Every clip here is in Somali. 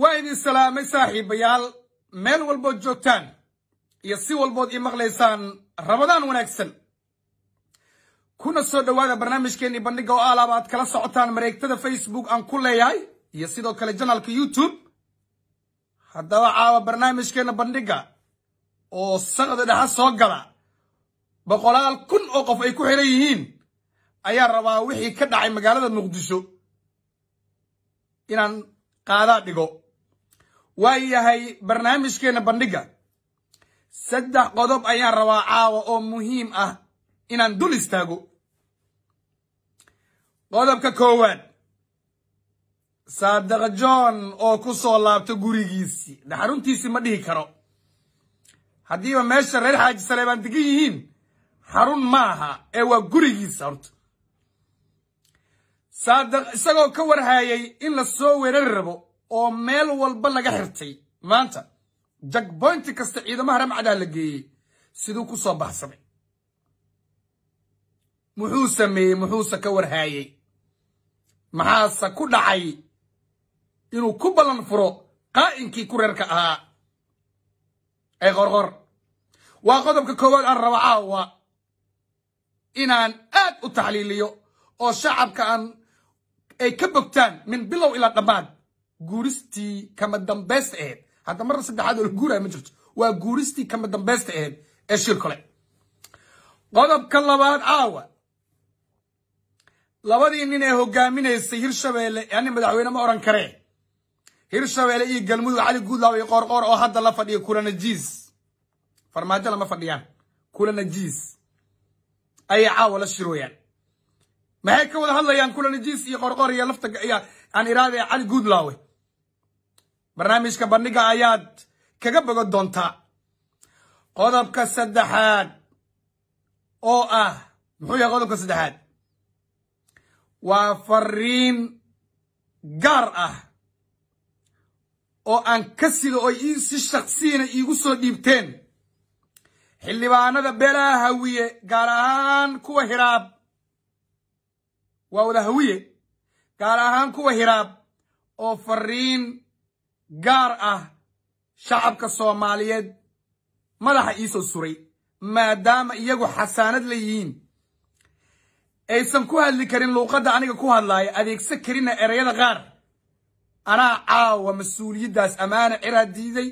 waa idin salaamay saaxiibayaal meel walbood joogtaan iyo si walbood ii maqlaysaan rabadaan wanaagsan kuna soo dhowaada barnaamijkeennii bandhigga oo alaaba aad kala socotaan mareegtada facebook aan ku leeyahay iyo sidoo kale janaalka youtube haddaba caawa barnaamijkeenna bandhiga oo sanada dhexa soo gala boqolaal kun oo qof ay ku xiran yihiin ayaa rabaa wixii ka dhacay magaalada muqdisho inaan qaadaa dhigo waa yahay barnaamijkeena bandhiga saddex qodob ayaan rabaa caawa oo muhiim ah inaan dul istaago qodobka koowaad saadiq john oo ku soo laabto gurigiisii xaruntiisii ma dhihi karo haddiiba meesha reer xaaji saleebaan degan yihiin xarun maaha ee waa gurigiisa horta saadiq isagoo ka warhaayay in la soo weerari rabo oo meel walba laga xirtay maanta jagboynti kasta ciidamaha ramcadaa la geeyey siduu ku soo baxsamay muxuu sameeyey muxuuse ka warhaayey maxaase ku dhacay inuu ku ballan furo qaa'inkii ku reerka ahaa ee qorqor waa qodobka koowaad aan raba caawa inaan aad u taxliiliyo oo shacabka aan ay ka bogtaan min bilow ilaa dhammaad guuristii kama dambaysta ahayd hadda marna saddexaad oo la guuraya ma jirto waa guuristii kama dambaysta ahayd ee shir kale qodobka labaad caawa labadii nin ee hogaaminaysay hirshabeelle yani madaxweyne ma oran karee hirshabeelle iyo galmudug cali guudlaaw iyo qoorqoor oo hadda la fadhiya kulanajiis farmaajo lama fadhiyaan kulanajiis ayay caawa la shirooyaan maxay ka wada hadlayaan kulanajiis iyo qoorqoor iyo lafta aan iraade cali guudlaawe barnaamijka bandhiga ayaad kaga bogan doontaa qodobka saddexaad oo ah muxuu yahay qodobka saddexaad waa fariin gaar ah oo aan ka sido oo si shaksiyana iigu soo dhiibteen xildhibaanada beelaha hawiye gaar ahaan kuwa hiraab waa wada hawiye gaar ahaan kuwa hiraab oo fariin gaar ah shacabka soomaaliyeed madaxa iisoo suray maadaama iyagu xasaanad la yihiin aysan ku hadli karin luuqadda aniga ku hadlaaya adeegsan karina ereyada qaar anaa caawa mas-uuliyaddaas amaana ciraa diiday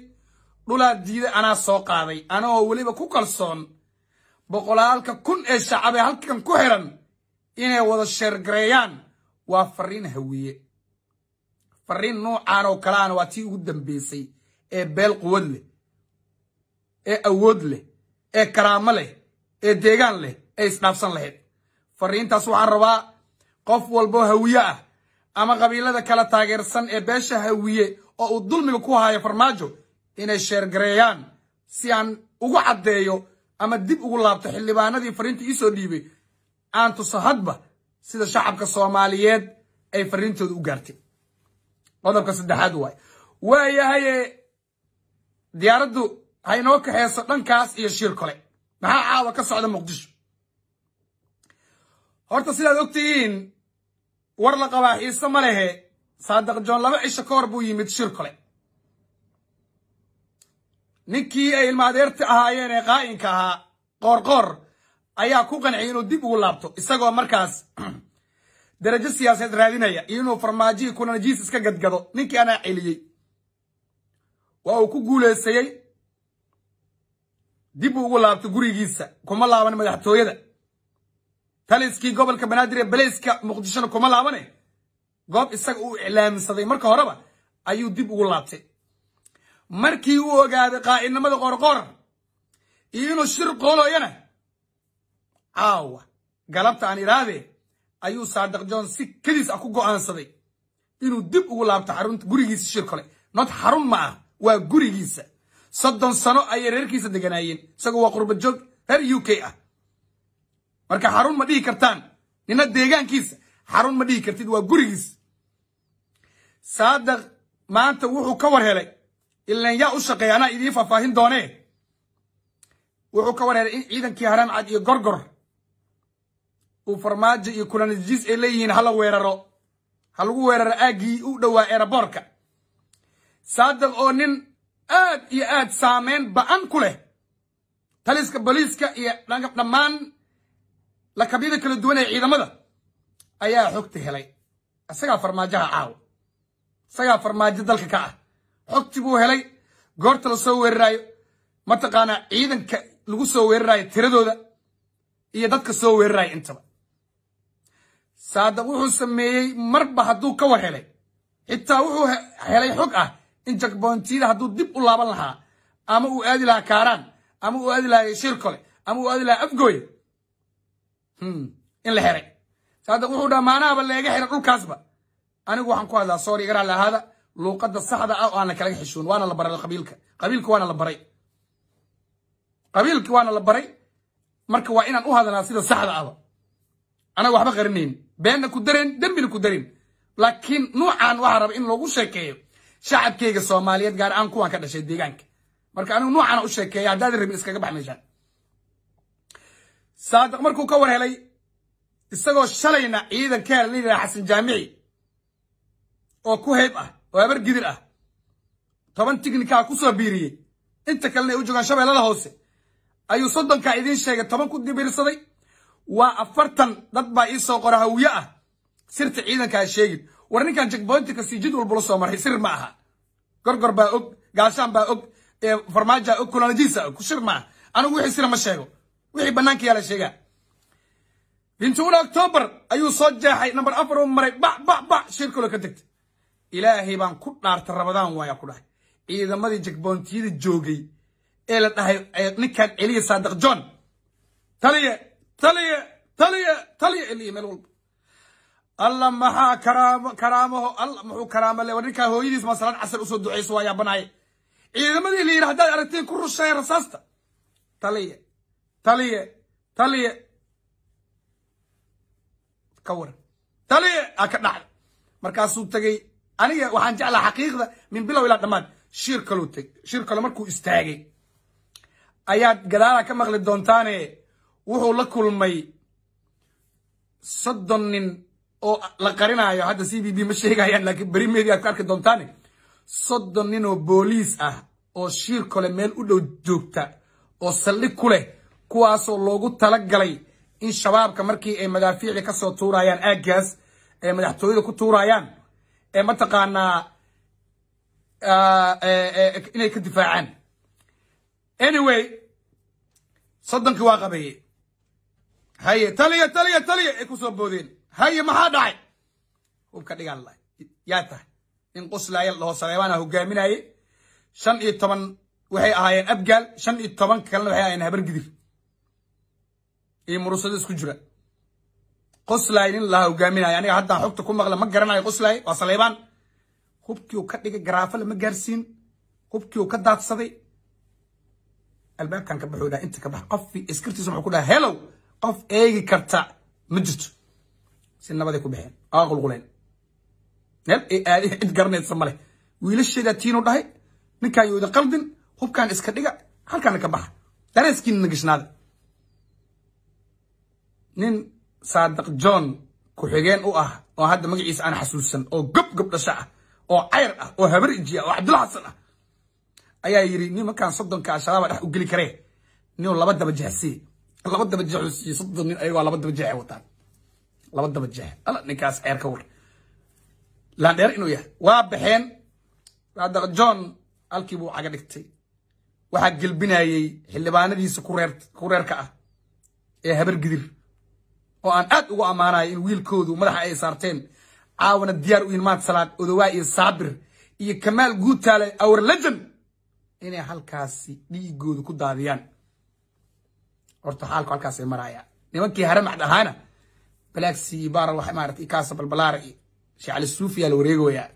dhulaad diiday anaa soo qaaday anaoo weliba ku kalsoon boqolaalka kun ee shacabee halkan ku xiran inay wada sheergareeyaan waa farriin hawiye fariin noocaan oo kaleana waa tii ugu dambeysay ee beel quwad leh ee awood leh ee karaamo leh ee deegaan leh ee isdhaafsan lahayd fariintaas waxaan rabaa qof walboo hawiye ah ama qabiilada kala taageersan ee beesha hawiye oo uu dulmiga ku haayo farmaajo inay sheergareeyaan si aan ugu caddeeyo ama dib ugu laabto xildhibaanadii fariinta iisoo dhiibay aan tuso hadba sida shacabka soomaaliyeed ay fariintooda u gaartay qodobka saddexaad waay waayahaye diyaaraddu haynoo kaxayso dhankaas iyo shir kole maxaa caawa ka socda muqdisho horta sidaad ogtihiin war la qabaa xiise ma lehe saadiq joon laba cisho ka hor buu yimid shir kole ninkii ay ilmaadeerti ahaayeen ee qaa'inka ahaa qoorqoor ayaa ku qanciyay inuu dib ugu laabto isagoo markaas darajo siyaaseed raadinaya iyo inuu farmaajihii kuna najiis iska gadgado ninkii anaa celiyey waa uu ku guuleysayey dib ugu laabto gurigiisa kuma laaban madaxtooyada taliskii gobolka banaadir ee baleyska muqdishona kuma laabane goob isaga uu iclaamsaday marka horeba ayuu dib ugu laabtay markii uu ogaaday qaacidnimada qorqor iyo inuu shir qoolooyana caawa galabta aan idhaahdee ayuu saadiq john si keliis ah ku go'aansaday inuu dib ugu laabto xarunta gurigiisa shirkole not xarun ma ah waa gurigiisa soddon sano ayay reerkiisa deganaayeen isagoo waa qurba joog reer u k ah marka xarun ma dhihi kartaan nina deegaankiisa xarun ma dhihi kartid waa gurigiisa saadiq maanta wuxuu ka war helay ilan yaa u shaqeeya anaa idiin faahfaahin doonee wuxuu ka war helay in ciidankii haraan cad iyo gorgor uu farmaajo iyo kulanjiis ay leeyihiin hala weeraro ha lagu weeraro aaggii u dhowaa eeraboorka saadad oo nin aad iyo aad saameyn ba-an ku leh taliska boliiska iyo dhammaan lakabyada kala duwan ee ciidamada ayaa xogta helay isagaa farmaajaha caawa isagaa farmaajo dalka ka ah xogti buu helay goorta la soo weeraraayo mataqaanaa ciidanka lagu soo weeraraayo tiradooda iyo dadka soo weeraraayo intaba saada wuxuu sameeyey marba hadduu ka war helay xitaa wuxuu helay xog ah in jakboontiida hadduu dib u laaban lahaa ama uu aadi lahaa kaaraan ama uu aadi lahaa shir kole ama uu aadi lahaa afgooye hmm, in la helay saada wuxuu dhammaanaaba leega xiray dhulkaasba anigu waxaan ku hadlaa soori iga raali ahaada saxda ah oo aan kalaga xishoon waana la baray qabiilka qabiilka waana la baray qabiilka waana la baray marka waa inaan u hadlaa sida saxda ahba anaga waxba qarinayn beenna ku dareen dembina ku darin laakiin nuucan waxaa raba in lagu sheekeeyo shacabkayga soomaaliyeed gaar ahaan kuwaan ka dhashay deegaanka marka anigu nuucaana u sheekeeya haddaadan rabin iskaga bax meeshaan saadiq markuu ka war helay isagoo shalayna ciidan ka hel xasan jaamici oo ku heyb ah oo habar gidir ah toban tignikaa ku soo biiriyey inta kalena ay u joogaan shabeellada hoose ayuu soddonkaa idiin sheegay toban ku dibirsaday waa afartan dad baa ii soo qora hawye ah sirta ciidanka ha sheegin war ninkan jekboyntikasi jid walbula soo maray sir ma aha gorgor baa og gaashaan baa og farmaajaa og kulanajiisa og shir ma aha anigu wixii sira ma sheego wixii banaanka yaala sheegaa bintuula octoobar ayuu soo jeexay namber afar u maray ba ba ba shirkalo ka tegtay ilaahay baan ku dhaarta rabadaan waayaa ku dhahay ciidamadii jekboontiyada joogay ee la dhahay ninkan celiya saadiq john taliye taliya taliya taliya eliya meel walba alla maxaa karaamo karaamaho alla muxuu karaamo le ninkaa hooyadiis maa casar usoo duceyso waa yaabanaye ciidamadii la yidhi haddaad aragtiin ku rusheeya rasaasta taliya taliya taliya ka waran taliya aa ka dhacda markaasuu tegey aniga waxaan jeclaa xaqiiqda min bilow ilaa dhammaan shir kalou teg shir kalo markuu istaagay ayaad gadaalaa ka maqli doontaane wuxuu la kulmay soddon nin oo la qarinayo hadda c b b ma sheegayaan laakiin beri media ad ku arki doontaani soddon nin oo booliis ah oo shiir kale meel u dhow joogta oo saldhig ku leh kuwaasoo loogu tala galay in shabaabka markii ay madaafiicii ka soo tuurayaan aaggaas ee madaxtooyada ku tuurayaan ee mataqaanaa inay ka difaacaan anyway soddonkii waa qabeeye haye taliya taliya taliya ay kusoo boodeen haye maxaa dhacay hubka dhigaan la yaa tahay in quslaaya la dhaho saleebaana hogaaminaaye shan iyo toban waxay ahaayeen abgaal shan iyo toban kalena waxay ahayeen habargidir iyo murusada isku jira qoslaay nin laha hogaaminaya aniga haddaan xogta ku maqla ma garanayo qoslaay waa saleebaan hubkiiu ka dhigay garaafa lama gaarsiin hubkiiu ka daadsaday albaabkan ka baxo dhaa inta ka bax qofi iskrtiisa wuxuu ku dhaha helow qof eegi karta ma jirto si nabaday ku baxeen aa qulquleen meel ay aadih cid garanaysa male wiilasheedaa tiinu dhahay ninkaan yooda qaldin hubkaan iska dhiga halkaana ka baxa dareeskiinna gishnaada nin saadiq john ku-xigeen u ah oo hadda magaciisa aan xasuusan oo gob gob dhasha ah oo cayr ah oo habar iji ah oo cabdulla xasan ah ayaa yidhi nin nimankaan soddonka al-shabaaba dhex u geli karee ninuu laba daba jahsii labada bajeex iyo soddon nin ayagoo labada bajeex ay wataan labada bajeex ala ninkaas ceer ka war laandheer inuu yahay waa baxeen hadda john halkii buu caga dhigtay waxaa gelbinayey xildhibaanadiisa kureerka ah ee habar gidir oo aan aad ugu ammaanayo in wiilkoodu madaxa ay saarteen caawana diyaar u ilmaad salaad odowaa iyo saabir iyo kamaal guutaale our legend inay halkaasi dhiigoodu ku daadiyaan ارتحال قال كاسي مرايا نمكي هرم عدا هانا بلاك سيبار الوحي مارت إكاسب البلاري شي على السوفيا الوريغو يا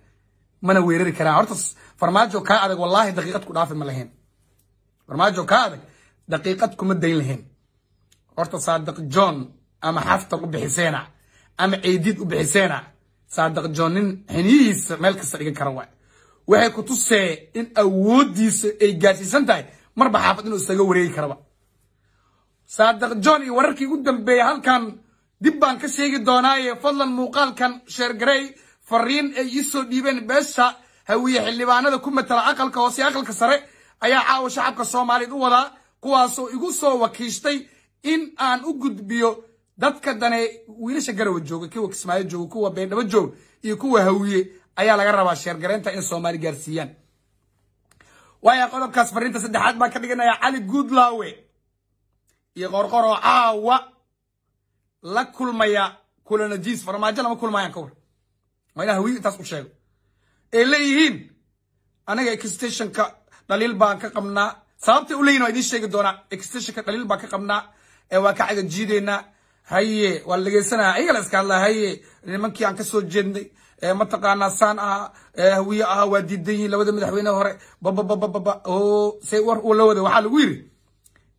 منا ويريري كرا ارتس فرماجو كادك والله دقيقتكو دافي ملاهين فرماجو كادك دقيقتكو مدين لهين ارتس صادق جون اما حفتر بحسينة حسينة اما عيديد قبي صادق جونين هنيس ملك السريق كروا وهي كتوسي ان اوود ديس اي جاسي سنتاي مربح حافظ انو كروا saadiq john iyo wararkii ugu dambeeya halkan dib baan ka sheegi doonaaye fadlan muuqaalkan sheergarey fariin ay ii dhiibeen beesha hawiye xildhibaanada ku matala aqalka hoose ee aqalka sare ayaa caawa shacabka soomaaliyeed u wadaa kuwaasoo igu soo wakiishtay in aan u gudbiyo dadka dane wiilasha garawa jooga kuwa kismaayo jooga kuwa beendhabo joog iyo kuwa hawiye ayaa laga rabaa sheergareynta in soomaali gaarsiiyaan waaya qodobkaas fariinta saddexaad baan ka dhiganaya cali guudlaawe iyo qorqor caawa la kulmaya kula najiis farmaajo lama kulmayaan ka war waa inaa hawiyu intaas u sheego ay leeyihiin anaga exstationka dhaliil baan ka qabnaa sababta u leeyihin waa idiin sheegi doonaa exstationka dhaliil baan ka qabnaa ee waa ka caga jiideynaa haye waa la ayaga la iska hadlaa haye nimankii aan kasoo jeednay mataqaanaa saan ahaa hawiye ahaa waa diidan yihiin labada madaxweyne hore babababababa o say war ula wada waxaa lagu yiri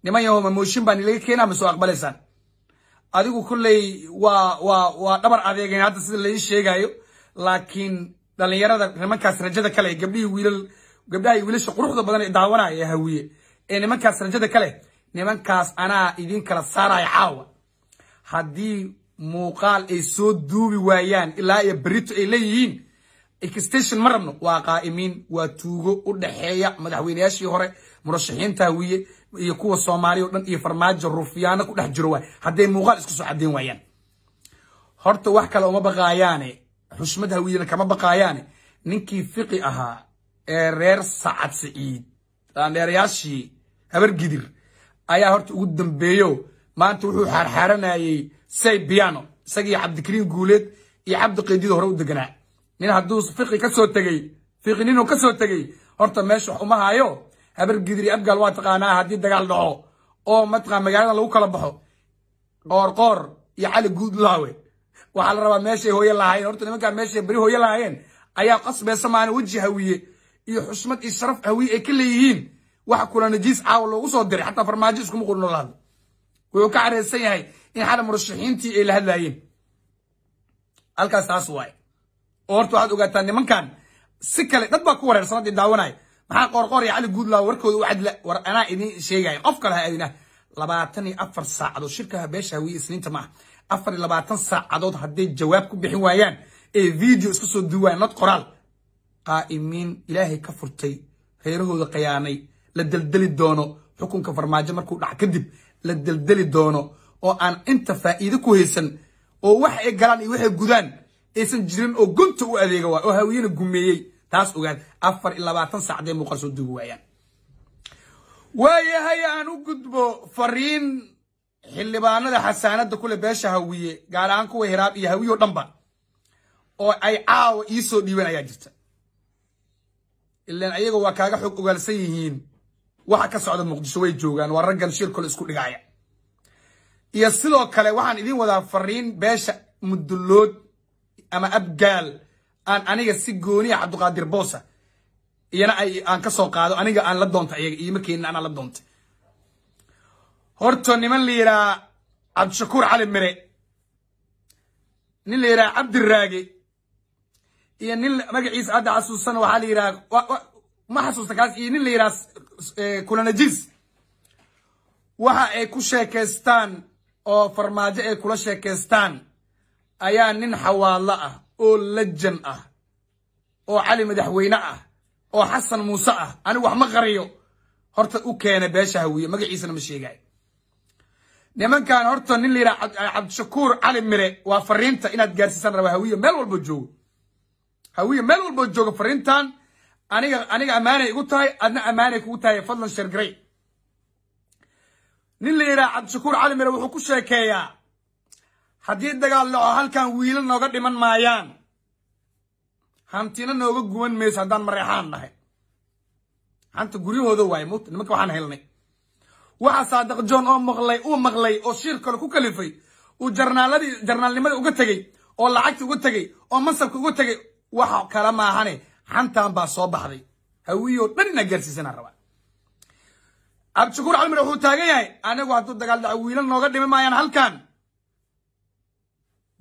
nimanyaho mooshin baan ilaga keenaa ma soo aqbalaysaan adigu kolley waa waa waa dhabar adeegan hadda sida laii sheegaayo laakiin dhallinyarada nimankaas rajada kale gabdhihii wiilal gabdhaha wiilasha quruxda badan ee daawanaya hawiye ee nimankaas rajada kale nimankaas anaa idin kala saaraya caawa haddii muuqaal ay soo duubi waayaan ilaa iyo berito ay leeyihiin extention ma rabno waa qaa'imiin waa tuugo u dhaxeeya madaxweynayaashii hore murashaxiinta hawiye iyo kuwa soomaaliya o dhan iyo farmaajo rufyaano ku dhex jiro waay hadday muuqaal isku soo caddayn waayaan horta wax kale uma baqaayaane xushmad hawiyana kama baqaayaane ninkii fiqi ahaa ee reer sacad siciid dheerayaashii habargidir ayaa horta ugu dambeeyo maanta wuxuu xaarxaaranayey say biano isagii cabdikariin guuleed iyo cabdi qeydid hore u deganaa nin hadduu fiqi kasoo tegey fiqi ninuu ka soo tegey horta meesha wax uma haayo habar gidri abgaal waa taqaanaa haddii dagaal dhaco oo mataqaa magaalada lagu kala baxo qoorqoor iyo cali guud laawe waxaa la rabaa meeshay hooye lahaayeen horta nimankaa meeshay beri hooye lahaayeen ayaa qasbaysa maana weji hawiye iyo xusmad iyo sharaf hawiye ay ka leeyihiin wax kula najiis caawa loogu soo diray xataa farmaajo iskuma qurnolaada wuxuu ka careysan yahay in xala murashaxiintii ay la hadlaayeen halkaas taas waaye oo horta waxaad ogaataa nimankan si kale dad baa ku wareersan haddii daawanaya maxaa qorqoraya cali guudlaw warkooda u cadla war anaa idiin sheegaya qof kale ha aadina labaatan iyo afar saacadood shirka beesha hawiye isniinta ma ah afar iyo labaatan saacadood hadday jawaab ku bixin waayaan ee video iska soo duwaan nad qoraal qaa'imiin ilaahay ka furtay reerahooda khiyaanay la daldali doono xukunka farmaajo markuu dhac kadib la daldali doono oo aan inta faa'iido ku haysan oo wax ay galaan iyo waxay gudaan aysan jirin oo gunta u adeega waa oo hawiyena gumeeyey taas ogaan afar iyo labaatan saacdee muuqaalsoo duugi waayaan waayahay aan u gudbo fariin xildhibaanada xasaanada kule beesha hawiye gaar ahaan kuwa hiraab iyo hawiye o dhanba oo ay caawa ii soo dhiibeen ayaa jirta ilan ayaga waa kaaga xog ogaalsan yihiin waxa ka socda muqdisho way joogaan waa raggan shirkole isku dhigaaya iyo sidoo kale waxaan idiin wadaa fariin beesha mudullood ama abgaal aan aniga si gooniya ah cabdiqaadir boosa iyana aan ka soo qaado aniga aan la doontay iyaga iyo markeena anaa la doontay horta niman la yidhaha cabdishakuur cali mire nin la yidhaha cabdiraage iyo nin magaciisa hadda xasuusana waxaa la yidhaha ma xasuusta kaas iyo nin la yidhaha eh, kulanajiis waxa ay ku sheekaystaan oo farmaajo ay kula sheekaystaan ayaa nin xawaadlo ah oo lajan ah oo cali madaxweyne ah oo xasan muuse ah anigu wax ma qariyo horta u keena beesha hawiye magaciisana ma sheegay nimankan horta nin la yidhaha cabdishakuur cali mire waa fariinta inaad gaarsiisan rabaa hawiye meel walboo joogo hawiye meel walboo joogo fariintan aniga aniga ammaanay igu tahay adna ammaanay kugu tahay fadlan sheergarey nin la yidhaha cabdishakuur cali mire wuxuu ku sheekeeyaa haddii dagaal dhaco halkan wiilo nooga dhiman maayaan hantina nooga guban mayso haddaan mareexaan nahay hanta guryahooda waaye mugta nimanka waxaan helnay waxaa saadiq john oo maqlay uu maqlay oo shiir kale ku kalifay uu jarnaaladii jarnaalnimada uga tegey oo lacagta uga tegey oo mansabka uga tegey wax kale maahane xantan baa soo baxday hawiioo dhan inaa gaarsiisanaa rabaa cabdishakuur calmir wuxuu taagan yahay anigu hadduu dagaal dhaco wiilo nooga dhimi maayaan halkan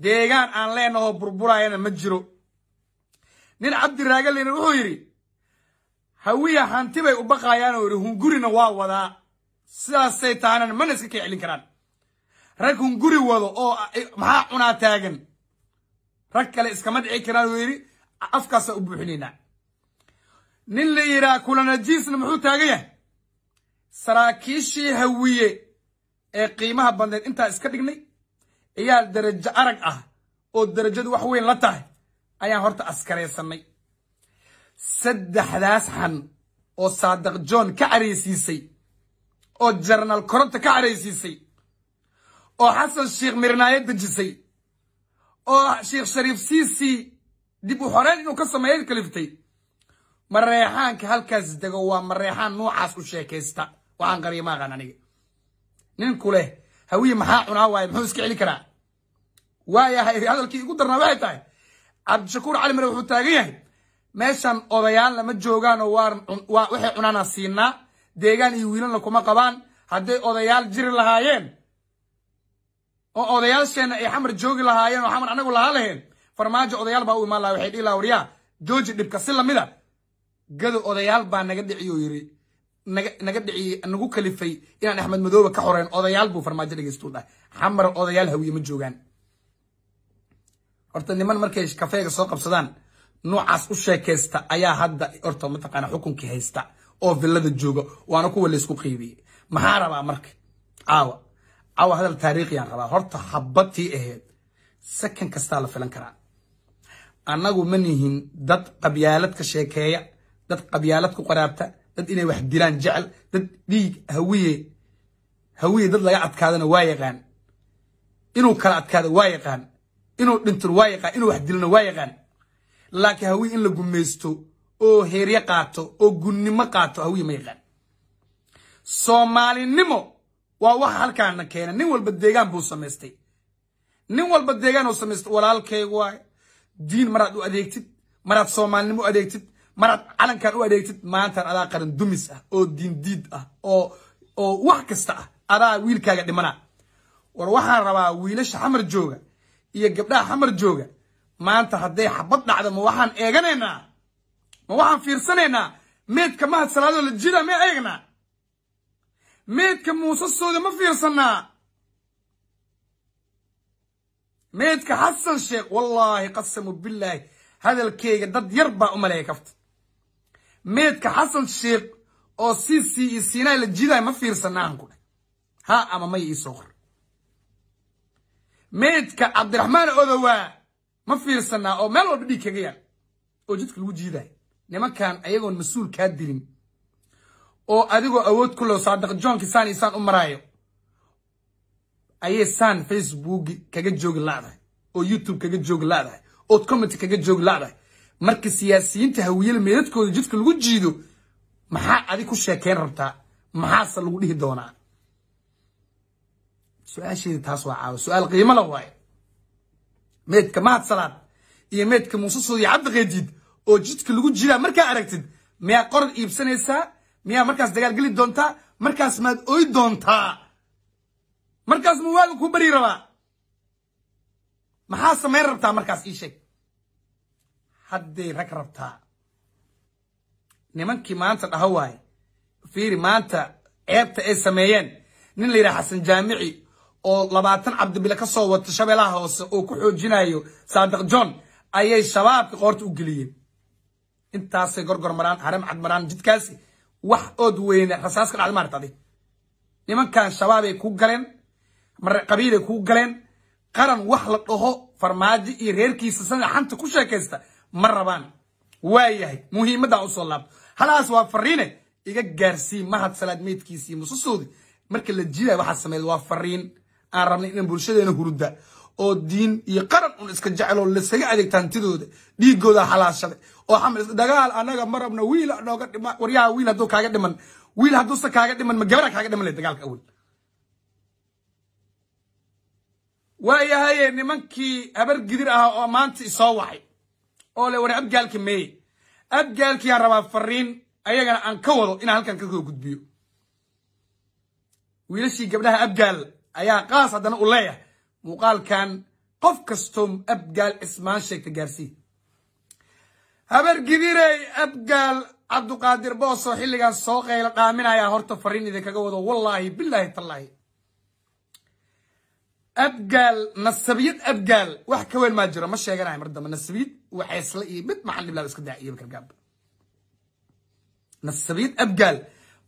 deegaan aan leenaho burburayana ma jiro nin cabdiraagalina wuxuu yidhi hawiya hanti bay u baqayaan oo yidhi hungurina waa wadaa sidaasay tahanana mana iska kii celin karaan rag hunguri wado oo maxaa cunaa taagan rag kale iskama dhici karaan uu yidhi afkaasaa u buuxinaynaa nin la yidhaha kulanajiisna muxuu taagan yahay saraakiishii hawiye ee qiimaha badneed intaa iska dhignay ayaa darajo arag ah oo darajadu wax weyn la tahay ayaan horta askareysannay saddexdaas xan oo saadaq john ka careysiisay oo jarnaal koronto ka careysiisay oo xasan sheekh mirnaayo dejisay oo sheekh shariif siisi dib u xoreyn inuu ka sameeya kaliftay mareexaanka halkaas dego waa mareexaan noocaas u sheekaysta waxaan qariimaaqan aniga ninku leh hawiye maxaa cunaa waaye muxuu iska celi karaa waayahay hadalkii igu darnaa waxay tahay cabdishakuur cali mare wuxuu taagan yahay meeshan odayaal lama joogaanoo waxay cunaana siinaa deegaan iyo wiilanna kuma qabaan hadday odayaal jiri lahaayeen oo odayaasheenna ay xamar joogi lahaayeen oo xamar anagu lahaa laheen farmaajo odayaal baa u imaan laha waxay dhihi laha waryaa jooji dhibka si lamid a ah, gado odayaal baa naga dhiciyo yiri نجد عي نجوك كلفي إن أحمد مذوب كحورين أذا يلبو فرماج رجستو ده حمر أذا يلهوي متجوعان أرتن لمن مركش كفاية الساق بصدان نوع أسوشة كيستا أي هذا أرتن متقن حكم كهيستا أو في اللذ الجوجو وأنا كوا اللي سكو خيبي مهارة مرك عوا عوا هذا التاريخ يعني خلاص أرت حبتي أهد سكن كستال في لانكرا أنا جو منهن دت قبيالتك شيكايا دت قبيالتك قرابته dad inay wax dilaan jecel dad dhiig hawiye hawiye dad laga adkaadana waa yaqaan inuu kala adkaado waa yaqaan inuu dhintona waa yaqaan inuu wax dilana waa yaqaan laakiin hawiye in la gumaysto oo heerye qaato oo gunnimo qaato hawiye ma yaqaan soomaalinimo waa waxa halkaana keena nin walba deegaan buu samaystay nin walba deegaan uu samaystay walaalkayg waay diin maraad u adeegtid maraad soomaalinimo u adeegtid maraad calankan u adeegtid maantan adaa qaran dumis ah oo diindiid ah oo oo wax kasta ah adaa wiilkaaga dhimanaa war waxaan rabaa wiilasha xamar jooga iyo gabdhaha xamar jooga maanta hadday xabad dhacdo ma waxaan eeganaynaa ma waxaan fiirsanaynaa meedka mahad salaadoo la jida ma eegnaa meedka muusasooda ma fiirsanaa meedka xasan sheekh wallaahi qasamu bilaahi hadalkeyga dad yar baa u maleeya kafta meedka xasan sheekh oo c c iyo sinai la jidaay ma fiirsana aan ku dheh ha ama may iisoo qor meydka cabdiraxmaan odowaa ma fiirsanaa oo meel walba dhiig kaga yaal oo jidka lagu jiidaay nimankan ayagoon mas-uul kaa dilin oo adigoo awood ku leo saadaqjoonki saan iyo saan u maraayo ayay saan facebook kaga joogi laadahay oo youtube kaga joogi laadahay oo comity kaga joogi laadahay marka siyaasiyiinta hawiyada meedadkooda jidka lagu jiido maxaa adig ku sheekeyn rabtaa maxaase lagu dhihi doonaa su-aasheeda taas waa caawa su-aal qiimo la waaye meydka mahad salaad iyo meydka muuse soodiyo cabdi oo jidka lagu jiidaa markaa aragtid miyaa qorar iibsanaysaa miyaa markaas dagaalgeli doontaa markaas maad oy doontaa markaas ma waaga kuu bari rabaa maxaa samayn rabtaa markaas ii sheeg hadday rag rabtaa nimankii maanta dhaho waaye fiiri maanta ceebta ay sameeyeen nin la yidhaha xasan jaamici oo labaatan cabdibile ka soo wata shabeellaha hoose oo ku xoojinayo saadiq john ayay shabaabka qoorta u geliyeen intaasay gorgor maraan haram cad maraan jidkaasi wax ood weyne rasaaska ka dhacda maarta adi nimankan shabaabay kuu galeen qabiilay kuu galeen qaran wax la dhaho farmaajo iyo reerkiisa sida xanta ku sheekaysta ma rabaan waayahay yahay muhiimaddaan usoo laabto halaas waa fariine iga gaarsii mahad salaad meydkiisii mususoodi marka la jiiday waxaa sameyd waa fariin aan rabnay inaan bulshadeena hurda oo diin iyo qaran un iska jecloo lasaga adeegta hantidooda dhiigooda halaashada oo dagaal anaga ma rabno wiil nooga dhima waryaha wiil hadduu kaaga dhiman wiil hadduuse kaaga dhiman ma gabara kaaga dhiman le dagaalka awel waayahaye eh, nimankii habar gidir ah oo maanta isoo wacay oo le war abgaalka meeye abgaalkiyaa rabaa fariin ayagana aan ka wado inaan halkan kasoo gudbiyo wiilashii gabdhaha abgaal ayaa qaas haddana u leeyah muuqaalkan qof kastoo abgaal ismaan sheegta gaarsii habar gidirey abgaal cabduqaadir booso xilligan soo qayla dhaaminaya horta fariin idinkaga wado wallaahi bilaahi tallaahi abgaal nasabiyad abgaal wax ka weyn maa jiro ma sheeganahay mar dambe nasabiyad waxaysla iyo mid maxaan dhib laaba iska daaciyo bakargaab nasabiyad abgaal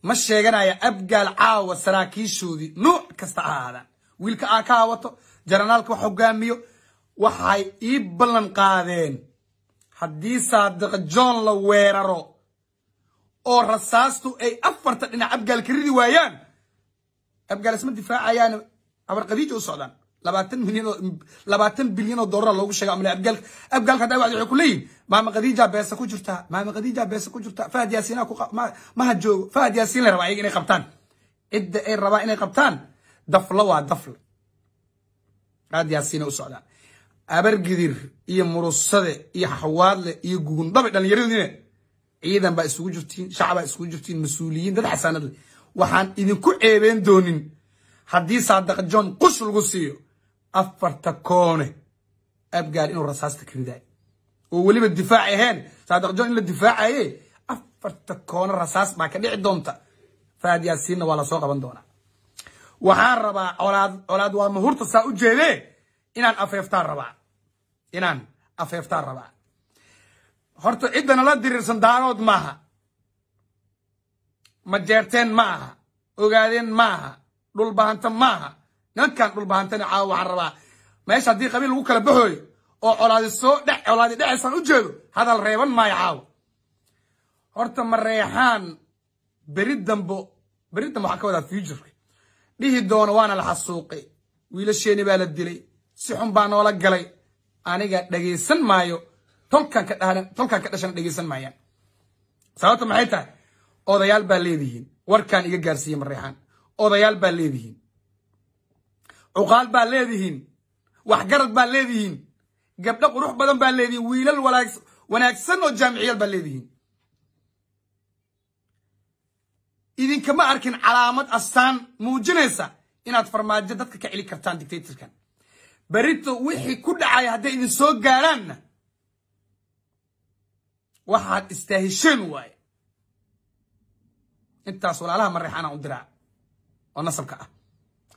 ma sheeganaya abgaal caawa saraakiishoodii nuuc kasta ahaadaan wiilka aa ka hawato jaranaalka wax hogaamiyo waxay ii ballan qaadeen haddii saadiq john la weeraro oo rasaastu ay afarta dhinac abgaal ka riri waayaan abgaal isma difaacayaane abar khadiija u socdaan labaatan bilyan oo dolara loogu sheega amle abgaalka abgaalka hadda waxay ku leeyihin maama khadiija beesa ku jirtaa maama khadiija beesa ku jirtaa fahad yaasiinaa ku maha joogo fahad yaasiin la rabaa ayaga inay qabtaan cidda ay rabaa inay qabtaan daflo waa dafle fahad yaasiina u socdaan abargidir iyo murusade iyo xawaadle iyo gugundhabe dhallinyaradiine ciidan baa isugu jirtiin shacabaa isugu jirtiin mas-uuliyiin dad xasaanad leh waxaan idinku ceebeen doonin haddii saadaq john qush lagu siiyo afarta koone abgaar inuu rasaasta ka riday oo weliba difaac ahayn saadaq john in la difaacaye afarta koone rasaas baa ka dhici doonta faad yaasiinna waa lasoo qaban doonaa waxaan rabaa colaad waa mahurta saa u jeedee inaan afeeftaan rabaa inaan afeeftaan rabaa horta ciddana la diriirsan daanood maaha ma jeerteen ma aha ogaadeen ma aha dhulbahanta maaha nimankan dhulbahantana caawa waxaan rabaa meesha haddii qabiil lagu kala baxooyo oo colaadi soo dhe colaadi dheceysan u jeedo hadal reeban maayo caawa horta ma reexaan beri dambo beri dambo waxaan ka wadaa futurka dhihi doono waana la xasuuqay wiilasheeni baa la dilay si xun baa noola galay aniga dhegaysan maayo tolkan ka dhashana dhegaysan maayaan sababta maxay tahay odayaal baa leedihiin warkaan iga gaarsiiye ma reexaan odayaal baa leedihiin cuqaal baa leedihiin waxgarad baa leedihiin gabdho qurux badan baa leedihiin wiilal wanaagsan oo jaamiciyaal baa leedihiin idinkama arkin calaamad astaan muujinaysa inaad farmaajo dadka ka celi kartaan dictatorkan berito wixii ku dhacaya hadday idin soo gaaraanna waxaad istaahisheen waaye intaas walaalaha mareexana u diraa oo nasabka ah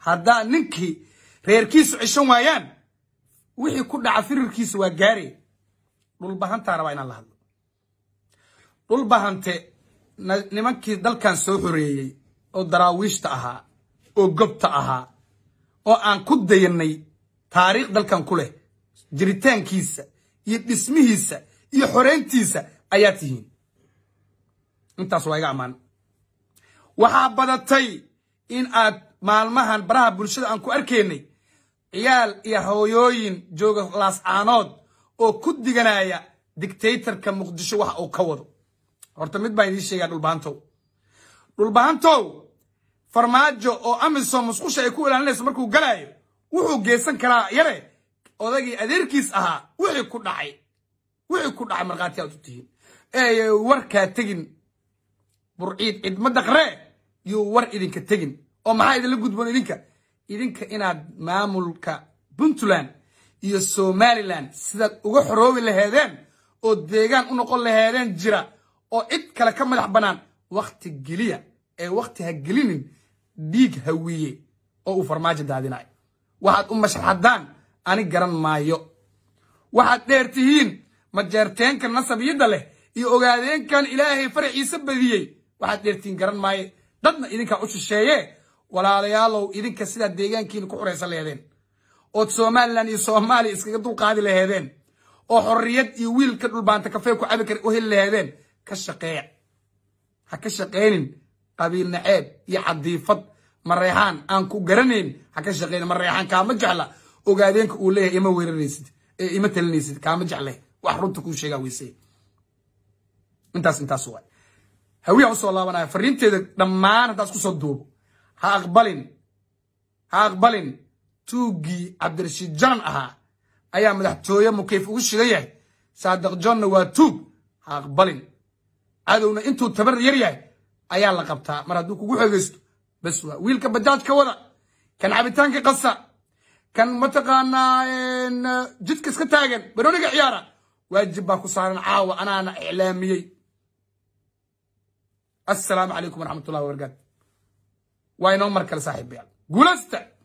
haddaa ninkii reerkiisu cishan waayaan wixii ku dhaca firirkiisu waa gaare dhulbahantaa rabaa inaan la hadlo dhulbahante nimankii dalkan soo xoreeyey oo daraawiishta ahaa oo gobta ahaa oo aan ku dayanay taariikh dalkan ku leh jiritaankiisa iyo dhismihiisa iyo xoreyntiisa ayaa tihiin intaas waa iga ammaan waxaa badatay in aad maalmahan baraha bulshada aan ku arkaynay ciyaal iyo hooyooyin jooga laascaanood oo ku diganaya dictatorka muqdisho waxa uu ka wado horta mid baan idiin sheegaa dhulbaantow dhulbaantow farmaajo oo amisom musqusha ay ku ilaalinayso markuu galaayo wuxuu geesan karaa yare odagii adeerkiis ahaa wixii ku dhacay wixii ku dhacay markhaati aad u tihiin warkaa tegin burciid cidma daqree iyo war idinka tegin oo maxaa idinla gudboon idinka idinka inaad maamulka puntland iyo somalilan sidaad uga xoroobi laheedeen oo deegaan u noqon laheedeen jira oo cid kale ka madax bannaan wakhti geliya ee wakhti ha gelinin dhiig hawiiye oo uu farmaajo daadinaay waxaad u mashraxadaan ani garan maayo waxaad dheer tihiin majeerteenka nasab yadda leh iyo ogaadeenkan ilaahay faraciisa badiyey waxaad dheertihiin garan maayo dadna idinkaa u shisheeye walaalayaalow idinka sidaa deegaankiina ku xuraysan laheedeen ood somalilan iyo soomaaliya iskaga dulqaadi laheedeen oo xorriyad iyo wiilka dhulbaanta kafee ku cabi kara u heli laheedeen ka shaqeeya ha ka shaqeynin qabiil naceeb iyo xadiifad mareexaan aan ku garanayn ha ka shaqeynin mareexaan kaama jecla ogaadeenka uu leeyahay ima weeraranaysid eh, ima talinaysid kaama jecleh wax runta kuu sheegaa weysee intaas intaas waay hawiyaa usoo laabanaya fariinteeda dhammaan haddaa isku soo duubo ha aqbalin ha aqbalin tuuggii cabdirashiid janan ahaa ayaa madaxtooye mukeyf ugu shidan yahay saadiq johnna waa tuug ha aqbalin cadowna intuu tabar yar yahay ayaa la qabtaa mar hadduu kugu xoogaysto bes waa wiilka bajaajka wada kan cabitaanka qasa kan mataqaanaa jidka iska taagan barooniga ciyaara waajib baa ku saaran caawa anaana iclaamiyey السلام عليكم ورحمة الله وبركاته وينو مركل صاحب بيال قولستا